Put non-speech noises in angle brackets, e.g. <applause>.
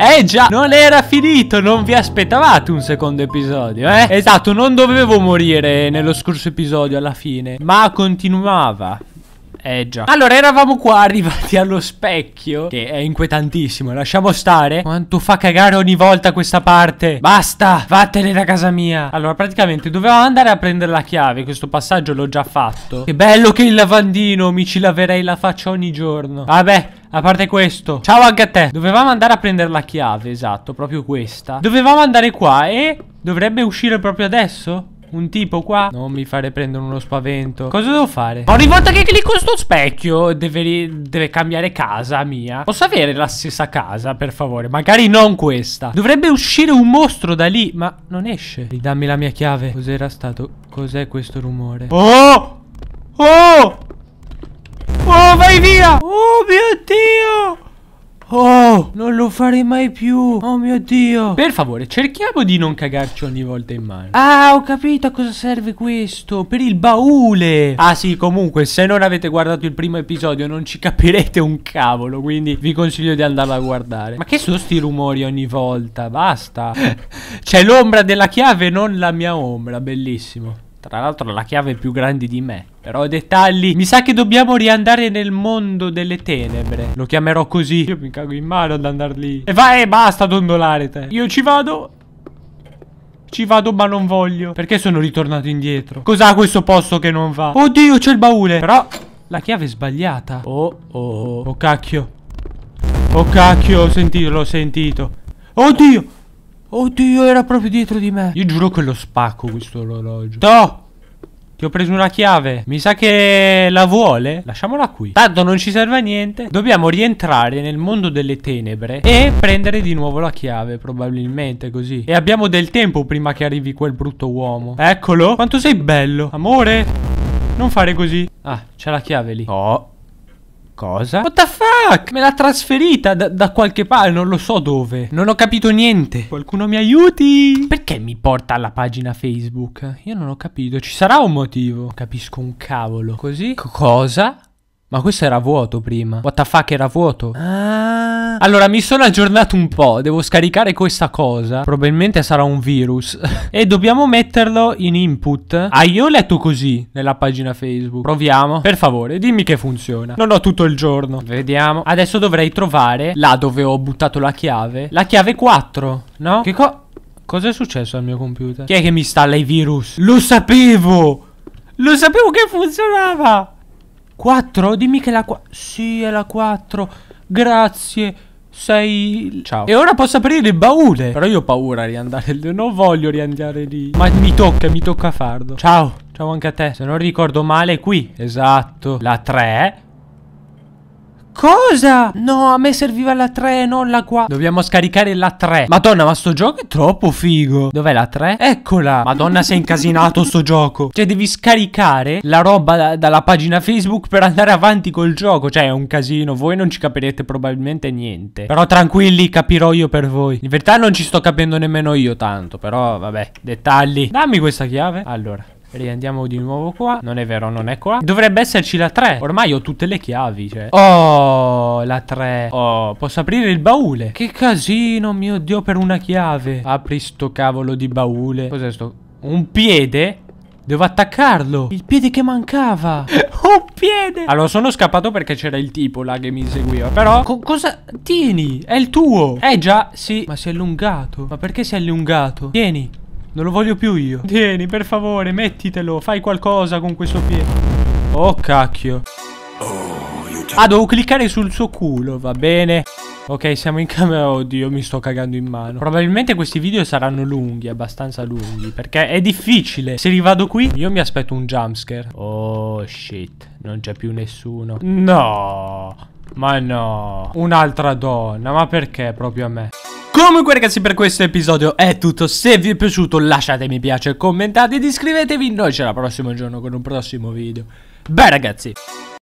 Eh già, non era finito, non vi aspettavate un secondo episodio, eh? Esatto, non dovevo morire nello scorso episodio alla fine, ma continuava. Eh già Allora eravamo qua <laughs> arrivati allo specchio Che è inquietantissimo Lasciamo stare Quanto fa cagare ogni volta questa parte Basta Vattene da casa mia Allora praticamente dovevamo andare a prendere la chiave Questo passaggio l'ho già fatto Che bello che il lavandino Mi ci laverei la faccia ogni giorno Vabbè a parte questo Ciao anche a te Dovevamo andare a prendere la chiave Esatto proprio questa Dovevamo andare qua e Dovrebbe uscire proprio adesso un tipo qua Non mi fare prendere uno spavento Cosa devo fare? ogni volta che clicco sto specchio deve, deve, cambiare casa mia Posso avere la stessa casa per favore? Magari non questa Dovrebbe uscire un mostro da lì Ma non esce Ridammi la mia chiave Cos'era stato? Cos'è questo rumore? Oh! Oh! via! Oh mio Dio! Oh, non lo farei mai più. Oh mio Dio. Per favore, cerchiamo di non cagarci ogni volta in mano. Ah, ho capito a cosa serve questo. Per il baule. Ah sì, comunque, se non avete guardato il primo episodio non ci capirete un cavolo. Quindi vi consiglio di andarlo a guardare. Ma che sono sti rumori ogni volta? Basta. <laughs> C'è l'ombra della chiave, non la mia ombra. Bellissimo. Tra l'altro la chiave è più grande di me. Però dettagli. Mi sa che dobbiamo riandare nel mondo delle tenebre. Lo chiamerò così. Io mi cago in mano ad andare lì. E vai, basta dondolare te. Io ci vado ci vado ma non voglio Perché sono ritornato indietro? Cos'ha questo posto che non va? Oddio c'è il baule Però la chiave è sbagliata Oh Oh oh oh cacchio Oh cacchio ho sentito l'ho sentito Oddio Oddio, era proprio dietro di me. Io giuro che lo spacco questo orologio. Toh! Ti ho preso una chiave. Mi sa che la vuole. Lasciamola qui. Tanto non ci serve a niente. Dobbiamo rientrare nel mondo delle tenebre e prendere di nuovo la chiave, probabilmente così. E abbiamo del tempo prima che arrivi quel brutto uomo. Eccolo. Quanto sei bello. Amore, non fare così. Ah, c'è la chiave lì. Oh. Cosa? What the fuck? Me l'ha trasferita da, da qualche parte, non lo so dove. Non ho capito niente. Qualcuno mi aiuti? Perché mi porta alla pagina Facebook? Io non ho capito. Ci sarà un motivo? Capisco un cavolo. Così? C cosa? Ma questo era vuoto prima. What the fuck era vuoto? Ah. Allora mi sono aggiornato un po'. Devo scaricare questa cosa. Probabilmente sarà un virus. <laughs> e dobbiamo metterlo in input. Ah, io ho letto così nella pagina Facebook. Proviamo. Per favore, dimmi che funziona. Non ho tutto il giorno. Vediamo. Adesso dovrei trovare là dove ho buttato la chiave. La chiave 4. No? Che cosa? Cosa è successo al mio computer? Chi è che mi installa i virus? Lo sapevo! Lo sapevo che funzionava! 4? Dimmi che è la 4. Sì, è la 4. Grazie. Sei... Ciao. E ora posso aprire il baule. Però io ho paura di andare lì. Non voglio riandare lì. Ma mi tocca, mi tocca farlo. Ciao. Ciao anche a te. Se non ricordo male, qui. Esatto. La 3. Cosa? No, a me serviva la 3, non la 4. Dobbiamo scaricare la 3. Madonna, ma sto gioco è troppo figo. Dov'è la 3? Eccola. Madonna, si è incasinato sto gioco. Cioè, devi scaricare la roba da, dalla pagina Facebook per andare avanti col gioco. Cioè, è un casino. Voi non ci capirete probabilmente niente. Però tranquilli, capirò io per voi. In verità non ci sto capendo nemmeno io tanto. Però, vabbè, dettagli. Dammi questa chiave. Allora. Riandiamo di nuovo qua. Non è vero, non è qua. Dovrebbe esserci la 3. Ormai ho tutte le chiavi, cioè. Oh, la 3. Oh, posso aprire il baule. Che casino, mio Dio, per una chiave. Apri sto cavolo di baule. Cos'è sto? Un piede? Devo attaccarlo. Il piede che mancava. <laughs> Un piede. Allora, sono scappato perché c'era il tipo là che mi seguiva. Però, co cosa... Tieni, è il tuo. Eh già, sì. Ma si è allungato. Ma perché si è allungato? Tieni. Non lo voglio più io. Tieni, per favore, mettitelo. Fai qualcosa con questo piede. Oh, cacchio. Ah, devo cliccare sul suo culo, va bene. Ok, siamo in camera. Oddio, mi sto cagando in mano. Probabilmente questi video saranno lunghi, abbastanza lunghi. Perché è difficile. Se rivado qui, io mi aspetto un jumpscare. Oh, shit. Non c'è più nessuno. No. Ma no, un'altra donna, ma perché proprio a me? Comunque ragazzi per questo episodio è tutto, se vi è piaciuto lasciate mi piace, commentate ed iscrivetevi, noi ce la prossimo giorno con un prossimo video. Beh ragazzi...